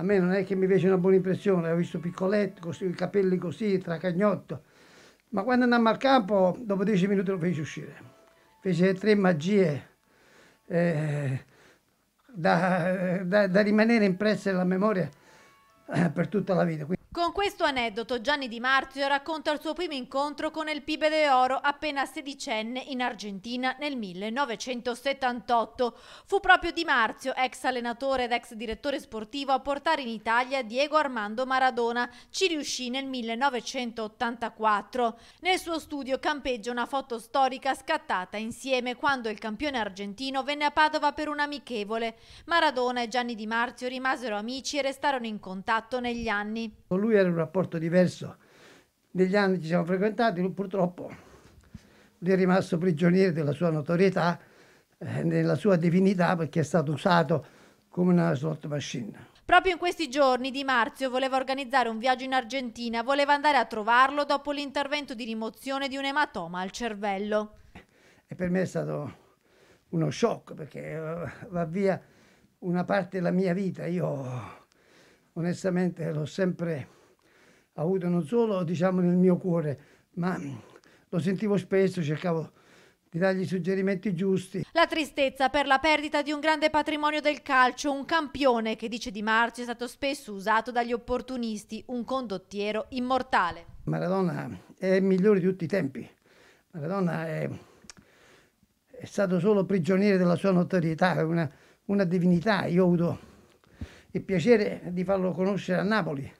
a me non è che mi fece una buona impressione, l'ho visto piccoletto, con i capelli così, tracagnotto, ma quando andammo al campo dopo dieci minuti lo fece uscire, fece tre magie eh, da, da, da, rimanere impresse nella memoria eh, per tutta la vita. Quindi, con questo aneddoto Gianni Di Marzio racconta il suo primo incontro con il Pibe de Oro appena sedicenne in Argentina nel 1978. Fu proprio Di Marzio, ex allenatore ed ex direttore sportivo, a portare in Italia Diego Armando Maradona. Ci riuscì nel 1984. Nel suo studio campeggia una foto storica scattata insieme quando il campione argentino venne a Padova per un amichevole. Maradona e Gianni Di Marzio rimasero amici e restarono in contatto negli anni lui era un rapporto diverso. Negli anni ci siamo frequentati, lui purtroppo è rimasto prigioniero della sua notorietà, eh, della sua divinità, perché è stato usato come una slot machine. Proprio in questi giorni Di Marzio voleva organizzare un viaggio in Argentina, voleva andare a trovarlo dopo l'intervento di rimozione di un ematoma al cervello. E per me è stato uno shock perché eh, va via una parte della mia vita. Io onestamente l'ho sempre avuto non solo diciamo nel mio cuore, ma lo sentivo spesso, cercavo di dargli i suggerimenti giusti. La tristezza per la perdita di un grande patrimonio del calcio, un campione che dice Di Marcio è stato spesso usato dagli opportunisti, un condottiero immortale. Maradona è il migliore di tutti i tempi. Maradona è, è stato solo prigioniere della sua notorietà, una, una divinità. Io ho avuto il piacere di farlo conoscere a Napoli.